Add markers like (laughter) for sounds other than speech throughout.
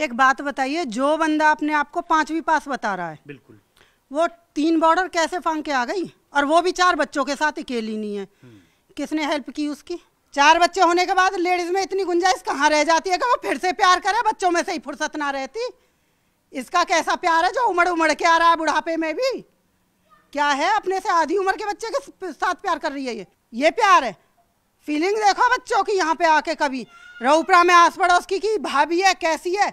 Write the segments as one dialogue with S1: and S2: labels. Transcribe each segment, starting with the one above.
S1: एक बात बताइए जो बंदा अपने आप को पांचवी पास बता रहा है बिल्कुल वो तीन बॉर्डर कैसे फांग के आ गई और वो भी चार बच्चों के साथ अकेली नहीं है हम्म। किसने हेल्प की उसकी चार बच्चे होने के बाद लेडीज में इतनी गुंजाइश कहाँ रह जाती है कि वो फिर से प्यार करे बच्चों में से ही फुर्सत ना रहती इसका कैसा प्यार है जो उमड़ उमड़ के आ रहा है बुढ़ापे में भी क्या है अपने से आधी उम्र के बच्चे के साथ प्यार कर रही है ये ये प्यार है फीलिंग देखो बच्चों की यहाँ पे आके कभी रऊपरा में आस पड़ोस की भाभी है कैसी है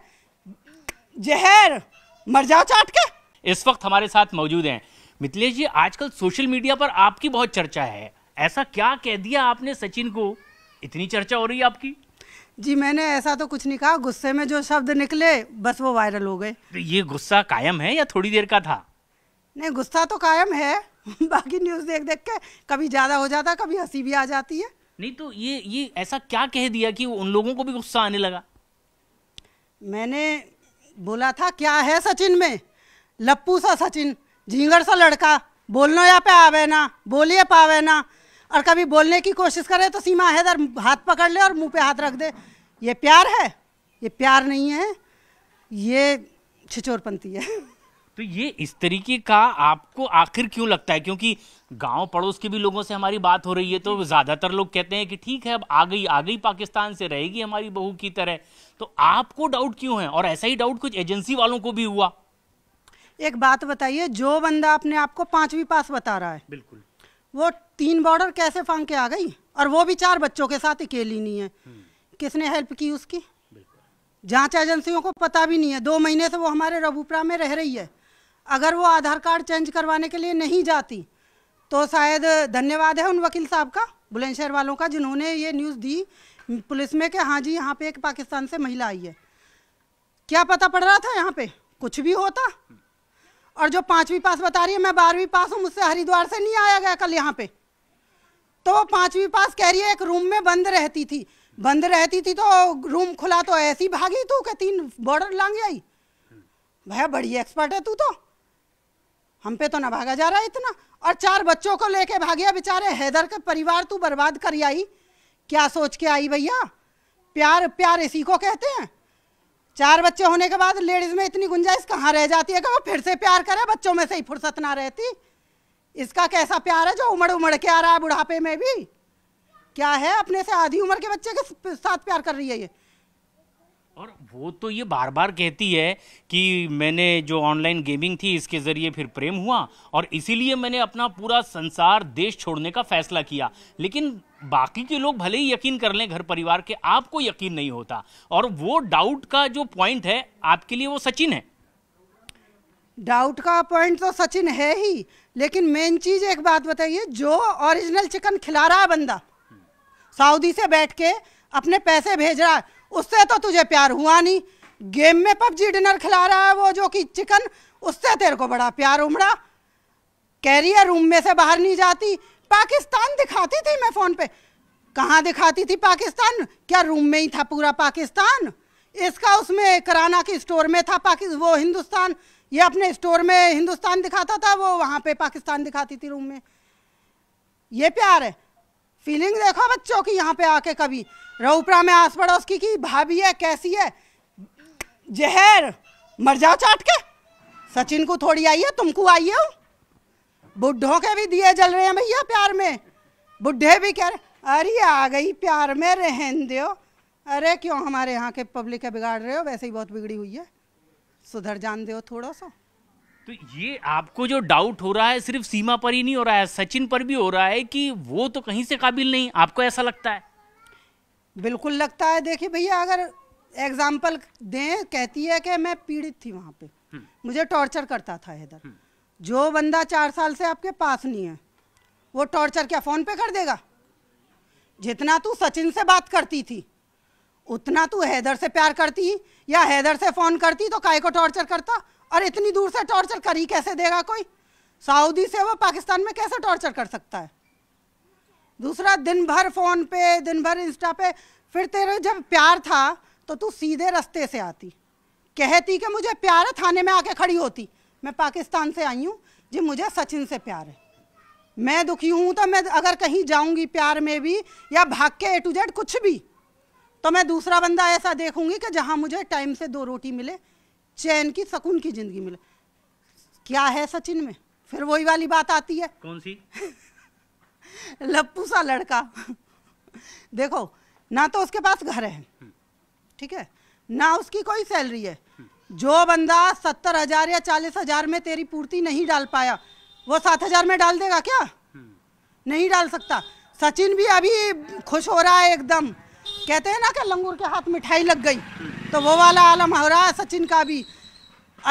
S2: जहर मर जा चाट के इस वक्त हमारे साथ मौजूद हैं मिथिलेश जी आजकल सोशल मीडिया पर आपकी बहुत चर्चा है ऐसा क्या कह दिया आपने सचिन को इतनी चर्चा हो रही है आपकी
S1: जी मैंने ऐसा तो कुछ नहीं कहा गुस्से में जो शब्द निकले बस वो वायरल हो गए
S2: तो ये गुस्सा कायम है या थोड़ी देर का था
S1: नहीं गुस्सा तो कायम है (laughs) बाकी न्यूज देख देख के कभी ज्यादा हो जाता कभी हंसी भी आ जाती है
S2: नहीं तो ये ये ऐसा क्या कह दिया कि उन लोगों को भी गुस्सा आने लगा
S1: मैंने बोला था क्या है सचिन में लप्पू सा सचिन झींगड़ सा लड़का बोलना या पे आवे ना बोलिए पावे ना और कभी बोलने की कोशिश करे तो सीमा हैदर हाथ पकड़ ले और मुंह पे हाथ रख दे ये प्यार है ये प्यार नहीं है ये छिचोरपंथी है (laughs)
S2: तो ये इस तरीके का आपको आखिर क्यों लगता है क्योंकि गांव पड़ोस के भी लोगों से हमारी बात हो रही है तो ज़्यादातर लोग कहते हैं कि ठीक है अब आ गई आ गई पाकिस्तान से रहेगी हमारी बहू की तरह तो आपको डाउट क्यों है और ऐसा ही डाउट कुछ एजेंसी वालों को भी हुआ
S1: एक बात बताइए जो बंदा अपने आपको पांचवी पास बता रहा है बिल्कुल वो तीन बॉर्डर कैसे फांग के आ गई और वो भी चार बच्चों के साथ अकेली नहीं है हम्म। किसने हेल्प की उसकी जांच एजेंसियों को पता भी नहीं है दो महीने से वो हमारे रबूपरा में रह रही है अगर वो आधार कार्ड चेंज करवाने के लिए नहीं जाती तो शायद धन्यवाद है उन वकील साहब का बुलंदशहर वालों का जिन्होंने ये न्यूज़ दी पुलिस में कि हाँ जी यहाँ पे एक पाकिस्तान से महिला आई है क्या पता पड़ रहा था यहाँ पे कुछ भी होता और जो पाँचवीं पास बता रही है मैं बारहवीं पास हूँ मुझसे हरिद्वार से नहीं आया गया कल यहाँ पे तो वो पाँचवीं पास कह रही है एक रूम में बंद रहती थी बंद रहती थी तो रूम खुला तो ऐसी भागी तू के तीन बॉर्डर लांग आई भैया बड़ी एक्सपर्ट है तू तो हम पे तो ना भागा जा रहा है इतना और चार बच्चों को लेके भागिया बेचारे हैदर का परिवार तू बर्बाद कर आई क्या सोच के आई भैया प्यार प्यार इसी को कहते हैं चार बच्चे होने के बाद लेडीज में इतनी गुंजाइश कहाँ रह जाती है कि वो फिर से प्यार करे बच्चों में से ही फुर्सत ना रहती इसका कैसा प्यार है जो उमड़ उमड़ के आ रहा है बुढ़ापे में भी क्या है अपने से आधी उम्र के बच्चे के साथ प्यार कर रही है ये
S2: और वो तो ये बार बार कहती है कि मैंने जो ऑनलाइन गेमिंग थी इसके ज़रिए फिर प्रेम हुआ और इसीलिए मैंने अपना पूरा संसार देश छोड़ने का फैसला किया लेकिन बाकी के लोग भले ही यकीन कर लें घर परिवार के आपको यकीन नहीं होता और वो डाउट का जो पॉइंट है आपके लिए वो सचिन है
S1: डाउट का पॉइंट तो सचिन है ही लेकिन मेन चीज़ एक बात बताइए जो ओरिजिनल चिकन खिला रहा है बंदा हम्म। सऊदी से बैठ के अपने पैसे भेज रहा है उससे तो तुझे प्यार हुआ नहीं गेम में पबजी डिनर खिला रहा है वो जो कि चिकन उससे तेरे को बड़ा प्यार उमड़ा कैरियर रूम में से बाहर नहीं जाती पाकिस्तान दिखाती थी मैं फ़ोन पे कहाँ दिखाती थी पाकिस्तान क्या रूम में ही था पूरा पाकिस्तान इसका उसमें कराना की स्टोर में था पाकि वो हिंदुस्तान ये अपने स्टोर में हिंदुस्तान दिखाता था वो वहाँ पे पाकिस्तान दिखाती थी रूम में ये प्यार है फीलिंग देखो बच्चों की यहाँ पे आके कभी रऊपरा में आस पड़ोस की की भाभी है कैसी है जहर मर जाओ चाट के सचिन को थोड़ी आई है तुमको आई हो बुढ़ों के भी दिए जल रहे हैं भैया प्यार में बुढ़े भी कह रहे अरे आ गई प्यार में रहन दो अरे क्यों हमारे यहाँ के पब्लिक है बिगाड़ रहे हो वैसे ही बहुत बिगड़ी हुई है सुधर जान दो थोड़ा सा
S2: तो ये आपको जो डाउट हो रहा है सिर्फ सीमा पर ही नहीं हो रहा है सचिन पर भी हो रहा है कि वो तो कहीं से काबिल नहीं आपको ऐसा लगता है
S1: बिल्कुल लगता है देखिए भैया अगर एग्जाम्पल दें कहती है कि मैं पीड़ित थी वहाँ पे हम्म। मुझे टॉर्चर करता था इधर हम्म। जो बंदा चार साल से आपके पास नहीं है वो टॉर्चर क्या फ़ोन पे कर देगा जितना तू सचिन से बात करती थी उतना तू हैदर से प्यार करती या हैदर से फ़ोन करती तो काय को टॉर्चर करता और इतनी दूर से टॉर्चर कर ही कैसे देगा कोई सऊदी से वो पाकिस्तान में कैसे टॉर्चर कर सकता है दूसरा दिन भर फ़ोन पे दिन भर इंस्टा पे फिर तेरे जब प्यार था तो तू सीधे रास्ते से आती कहती कि मुझे प्यार है थाने में आके खड़ी होती मैं पाकिस्तान से आई हूँ जी मुझे सचिन से प्यार है मैं दुखी हूँ तो मैं अगर कहीं जाऊँगी प्यार में भी या भाग के ए टू जेड कुछ भी तो मैं दूसरा बंदा ऐसा देखूंगी कि जहाँ मुझे टाइम से दो रोटी मिले चैन की सकून की जिंदगी मिले क्या है सचिन में फिर वही वाली बात आती है कौन सी (laughs) लप्पू सा लड़का देखो ना तो उसके पास घर है ठीक है ना उसकी कोई सैलरी है जो बंदा सत्तर हजार या चालीस हजार में तेरी पूर्ति नहीं डाल पाया वो सात हजार में डाल देगा क्या हम्म। नहीं डाल सकता सचिन भी अभी खुश हो रहा है एकदम कहते हैं ना कि लंगूर के हाथ मिठाई लग गई तो वो वाला आलम हो रहा है सचिन का भी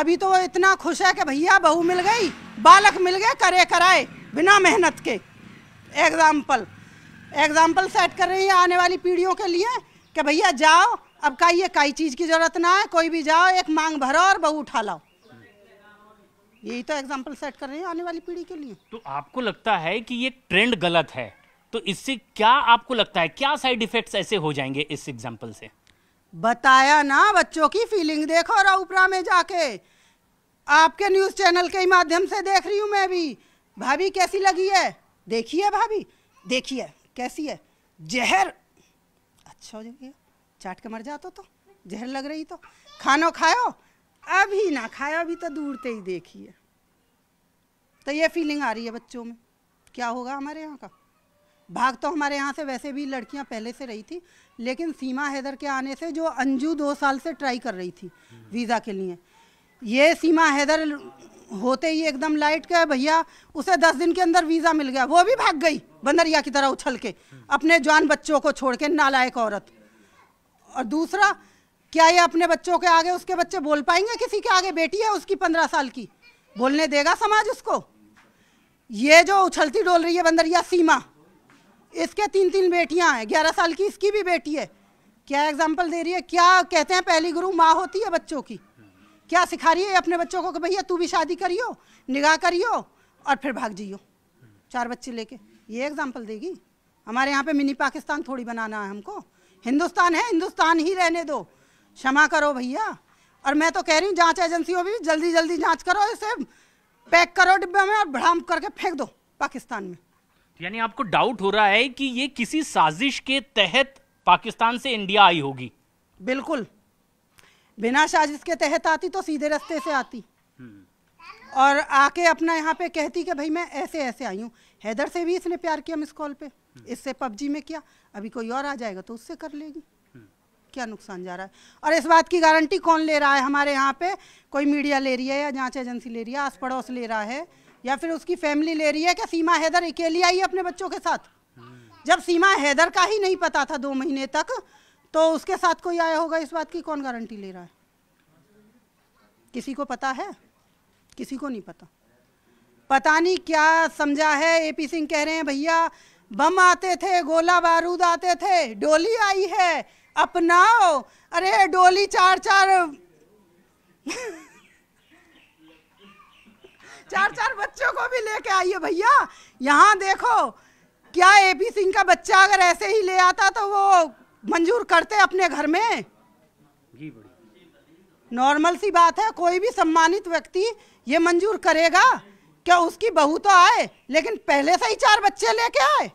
S1: अभी तो इतना खुश है कि भैया बहू मिल गई बालक मिल गए करे कराए बिना मेहनत के एग्जाम्पल एग्जाम्पल सेट कर रही है आने वाली पीढ़ियों के लिए कि भैया जाओ अब का ये काई चीज़ की ज़रूरत ना है कोई भी जाओ एक मांग भरो और बहू उठा लाओ यही तो एग्जाम्पल सेट कर रही है आने वाली
S2: पीढ़ी के लिए तो आपको लगता है कि ये ट्रेंड गलत है तो इससे क्या आपको लगता है क्या साइड इफेक्ट्स ऐसे हो जाएंगे इस एग्जाम्पल से
S1: बताया ना बच्चों की फीलिंग देखो राउपरा में जाके आपके न्यूज़ चैनल के माध्यम से देख रही हूँ मैं भी भाभी कैसी लगी है देखिए भाभी देखिए कैसी है जहर अच्छा हो जाइए चाट के मर जाते तो जहर लग रही तो खानो खाओ अभी ना खाया अभी तो दूर से ही देखिए तो ये फीलिंग आ रही है बच्चों में क्या होगा हमारे यहाँ का भाग तो हमारे यहाँ से वैसे भी लड़कियाँ पहले से रही थी लेकिन सीमा हैदर के आने से जो अंजू दो साल से ट्राई कर रही थी वीज़ा के लिए ये सीमा हैदर होते ही एकदम लाइट के भैया उसे दस दिन के अंदर वीज़ा मिल गया वो भी भाग गई बंदरिया की तरह उछल के अपने जवान बच्चों को छोड़ के नालायक औरत और दूसरा क्या ये अपने बच्चों के आगे उसके बच्चे बोल पाएंगे किसी के आगे बेटी है उसकी पंद्रह साल की बोलने देगा समाज उसको ये जो उछलती डोल रही है बंदरिया सीमा इसके तीन तीन बेटियां हैं ग्यारह साल की इसकी भी बेटी है क्या एग्जाम्पल दे रही है क्या कहते हैं पहली गुरु माँ होती है बच्चों की क्या सिखा रही है अपने बच्चों को कि भैया तू भी शादी करियो निगाह करियो और फिर भाग जियो चार बच्चे लेके ये एग्जाम्पल देगी हमारे यहाँ पे मिनी पाकिस्तान थोड़ी बनाना है हमको हिंदुस्तान है हिंदुस्तान ही रहने दो क्षमा करो भैया और मैं तो कह रही हूँ जाँच एजेंसियों भी जल्दी जल्दी जाँच करो इसे पैक करो डिब्बे में और भड़ाम करके फेंक दो पाकिस्तान में
S2: यानी आपको डाउट हो रहा है कि ये किसी साजिश के तहत पाकिस्तान से इंडिया आई होगी बिल्कुल बिना
S1: साजिश के तहत आती तो सीधे रास्ते से आती हम्म। और आके अपना यहाँ पे कहती कि भाई मैं ऐसे ऐसे आई हूँ हैदर से भी इसने प्यार किया मिस कॉल पे हम्म। इससे पबजी में किया अभी कोई और आ जाएगा तो उससे कर लेगी हम्म। क्या नुकसान जा रहा है और इस बात की गारंटी कौन ले रहा है हमारे यहाँ पे कोई मीडिया ले रही है या जांच एजेंसी ले रही है आस पड़ोस ले रहा है या फिर उसकी फैमिली ले रही है क्या सीमा हैदर अकेली आई है अपने बच्चों के साथ जब सीमा हैदर का ही नहीं पता था दो महीने तक तो उसके साथ कोई आया होगा इस बात की कौन गारंटी ले रहा है किसी को पता है किसी को नहीं पता पता नहीं क्या समझा है ए पी सिंह कह रहे हैं भैया बम आते थे गोला बारूद आते थे डोली आई है अपनाओ अरे डोली चार चार चार चार बच्चों को भी लेके आइए भैया यहाँ देखो क्या ए पी सिंह का बच्चा अगर ऐसे ही ले आता तो वो मंजूर करते अपने घर में नॉर्मल सी बात है कोई भी सम्मानित व्यक्ति ये मंजूर करेगा क्या उसकी बहू तो आए लेकिन पहले से ही चार बच्चे लेके आए